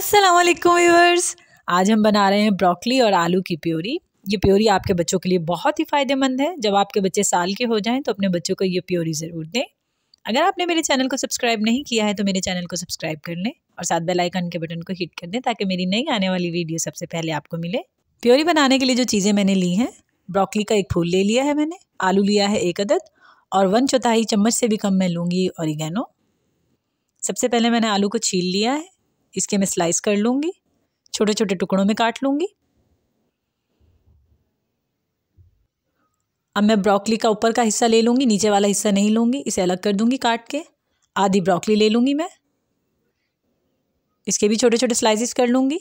अस्सलाम वालेकुम व्यूवर्स आज हम बना रहे हैं ब्रोकली और आलू की प्योरी ये प्योरी आपके बच्चों के लिए बहुत ही फ़ायदेमंद है जब आपके बच्चे साल के हो जाएं तो अपने बच्चों को ये प्योरी ज़रूर दें अगर आपने मेरे चैनल को सब्सक्राइब नहीं किया है तो मेरे चैनल को सब्सक्राइब कर लें और साथ बेल आइकन के बटन को हिट कर दें ताकि मेरी नई आने वाली वीडियो सबसे पहले आपको मिले प्योरी बनाने के लिए जो चीज़ें मैंने ली हैं ब्रॉकली का एक फूल ले लिया है मैंने आलू लिया है एक अदद और वन चौथाई चम्मच से भी कम मैं लूँगी ऑरिगेनो सबसे पहले मैंने आलू को छील लिया है इसके मैं स्लाइस कर लूँगी छोटे छोटे टुकड़ों में काट लूँगी अब मैं ब्रोकली का ऊपर का हिस्सा ले लूँगी नीचे वाला हिस्सा नहीं लूँगी इसे अलग कर दूँगी काट के आधी ब्रोकली ले लूँगी मैं इसके भी छोटे छोटे स्लाइसिस कर लूँगी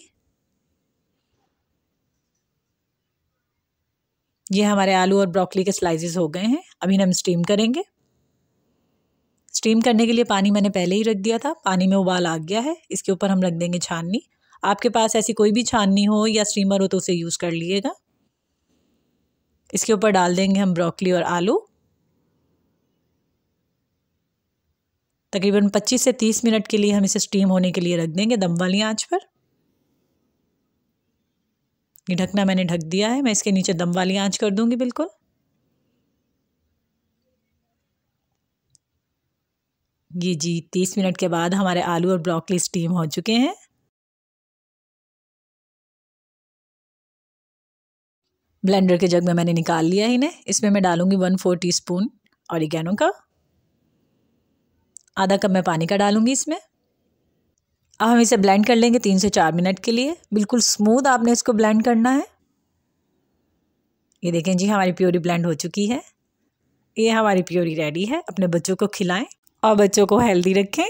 ये हमारे आलू और ब्रोकली के स्लाइसिस हो गए हैं अभी हम स्टीम करेंगे स्टीम करने के लिए पानी मैंने पहले ही रख दिया था पानी में उबाल आ गया है इसके ऊपर हम रख देंगे छाननी आपके पास ऐसी कोई भी छाननी हो या स्टीमर हो तो उसे यूज़ कर लीजिएगा इसके ऊपर डाल देंगे हम ब्रोकली और आलू तकरीबन 25 से 30 मिनट के लिए हम इसे स्टीम होने के लिए रख देंगे दम वाली आंच पर ये ढकना मैंने ढक दिया है मैं इसके नीचे दम वाली आंच कर दूंगी बिल्कुल ये जी तीस मिनट के बाद हमारे आलू और ब्रोकली स्टीम हो चुके हैं ब्लेंडर के जग में मैंने निकाल लिया इन्हें इसमें मैं डालूंगी one four teaspoon oregano का आधा कप मैं पानी का डालूंगी इसमें अब हम इसे ब्लेंड कर लेंगे तीन से चार मिनट के लिए बिल्कुल स्मूथ आपने इसको ब्लेंड करना है ये देखें जी हमारी प्योरी ब्लेंड हो चुकी है ये हमारी प्योरी रेडी है अपने बच्चों को खिलाएं और बच्चों को हेल्दी रखें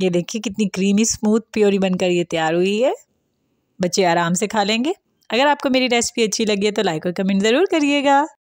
ये देखिए कितनी क्रीमी स्मूथ प्योरी बनकर ये तैयार हुई है बच्चे आराम से खा लेंगे अगर आपको मेरी रेसिपी अच्छी लगी है तो लाइक और कमेंट ज़रूर करिएगा